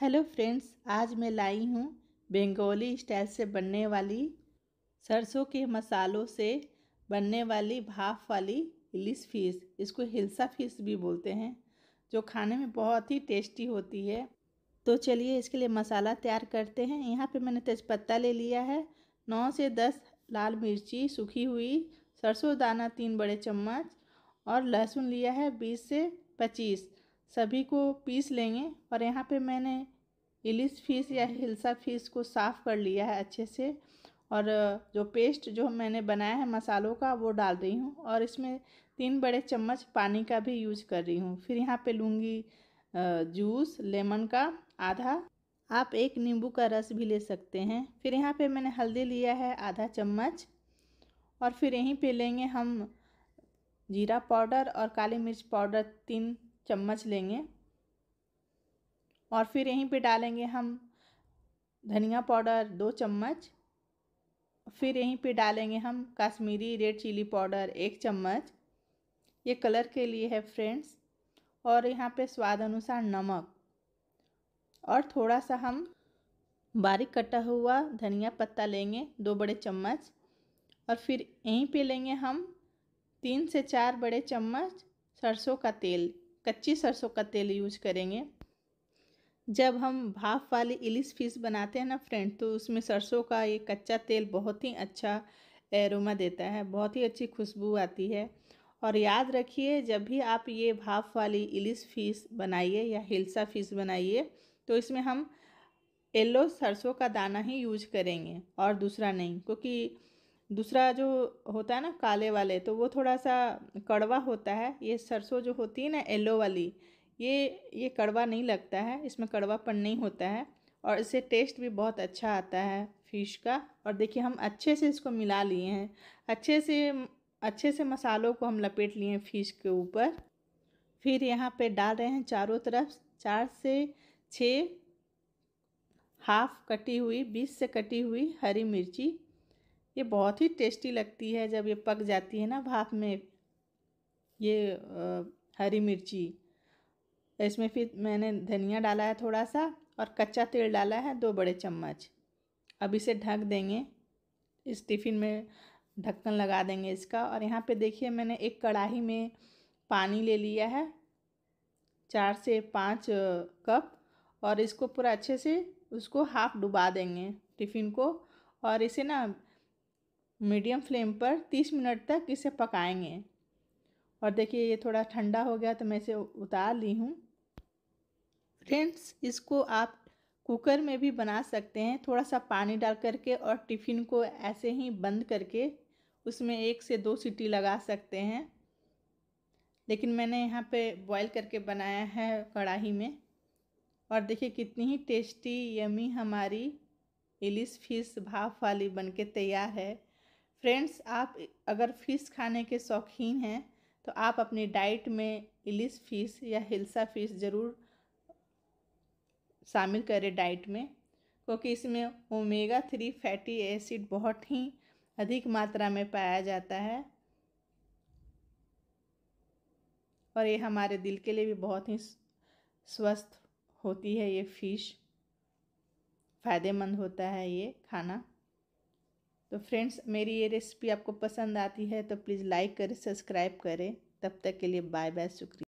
Hello friends आज मैं लाई हूँ बेंगोली स्टाइल से बनने वाली सरसों के मसालों से बनने वाली भाफ वाली इलिस फिश इसको हिलसा फिश भी बोलते हैं जो खाने में बहुत ही टेस्टी होती है तो चलिए इसके लिए मसाला तैयार करते हैं यहाँ पे मैंने तेज़पत्ता ले लिया है नौ से दस लाल मिर्ची सूखी हुई सरसों दाना तीन बड़े चम्मच और लहसुन लिया है बीस से पच्चीस सभी को पीस लेंगे और यहाँ पे मैंने इलिस फिश या हम्म। हिलसा फिश को साफ़ कर लिया है अच्छे से और जो पेस्ट जो मैंने बनाया है मसालों का वो डाल रही हूँ और इसमें तीन बड़े चम्मच पानी का भी यूज कर रही हूँ फिर यहाँ पे लूँगी जूस लेमन का आधा आप एक नींबू का रस भी ले सकते हैं फिर यहाँ पे मैंने हल्दी लिया है आधा चम्मच और फिर यहीं पे लेंगे हम जीरा पाउडर और काली मिर्च पाउडर तीन चम्मच लेंगे और फिर यहीं पे डालेंगे हम धनिया पाउडर दो चम्मच फिर यहीं पे डालेंगे हम काश्मीरी रेड चिली पाउडर एक चम्मच ये कलर के लिए है फ्रेंड्स और यहाँ पे स्वाद अनुसार नमक और थोड़ा सा हम बारीक कटा हुआ धनिया पत्ता लेंगे दो बड़े चम्मच और फिर यहीं पे लेंगे हम तीन से चार बड़े चम्मच सरसों का तेल कच्ची सरसों का तेल यूज करेंगे जब हम भाप वाली इलिस फिश बनाते हैं ना फ्रेंड तो उसमें सरसों का ये कच्चा तेल बहुत ही अच्छा एरोमा देता है बहुत ही अच्छी खुशबू आती है और याद रखिए जब भी आप ये भाप वाली इलिस फिश बनाइए या हिलसा फिश बनाइए तो इसमें हम येलो सरसों का दाना ही यूज करेंगे और दूसरा नहीं क्योंकि दूसरा जो होता है ना काले वाले तो वो थोड़ा सा कड़वा होता है ये सरसों जो होती है ना येलो वाली ये ये कड़वा नहीं लगता है इसमें कड़वापन नहीं होता है और इससे टेस्ट भी बहुत अच्छा आता है फ़िश का और देखिए हम अच्छे से इसको मिला लिए हैं अच्छे से अच्छे से मसालों को हम लपेट लिए हैं फ़िश के ऊपर फिर यहाँ पे डाल रहे हैं चारों तरफ चार से छः हाफ कटी हुई बीस से कटी हुई हरी मिर्ची ये बहुत ही टेस्टी लगती है जब ये पक जाती है ना भाप में ये आ, हरी मिर्ची इसमें फिर मैंने धनिया डाला है थोड़ा सा और कच्चा तेल डाला है दो बड़े चम्मच अब इसे ढक देंगे इस टिफ़िन में ढक्कन लगा देंगे इसका और यहाँ पे देखिए मैंने एक कढ़ाई में पानी ले लिया है चार से पाँच कप और इसको पूरा अच्छे से उसको हाफ डुबा देंगे टिफ़िन को और इसे ना मीडियम फ्लेम पर तीस मिनट तक इसे पकाएंगे और देखिए ये थोड़ा ठंडा हो गया तो मैं इसे उतार ली हूँ फ्रेंड्स इसको आप कुकर में भी बना सकते हैं थोड़ा सा पानी डाल करके और टिफ़िन को ऐसे ही बंद करके उसमें एक से दो सीटी लगा सकते हैं लेकिन मैंने यहाँ पे बॉईल करके बनाया है कढ़ाई में और देखिए कितनी ही टेस्टी यमी हमारी इलिस फिश भाप वाली बनके तैयार है फ्रेंड्स आप अगर फ़िश खाने के शौकीन हैं तो आप अपनी डाइट में इलिस फ़िश या हिल्सा फ़िश ज़रूर शामिल करें डाइट में क्योंकि इसमें ओमेगा थ्री फैटी एसिड बहुत ही अधिक मात्रा में पाया जाता है और ये हमारे दिल के लिए भी बहुत ही स्वस्थ होती है ये फ़िश फ़ायदेमंद होता है ये खाना तो फ्रेंड्स मेरी ये रेसिपी आपको पसंद आती है तो प्लीज़ लाइक करें सब्सक्राइब करें तब तक के लिए बाय बाय शुक्रिया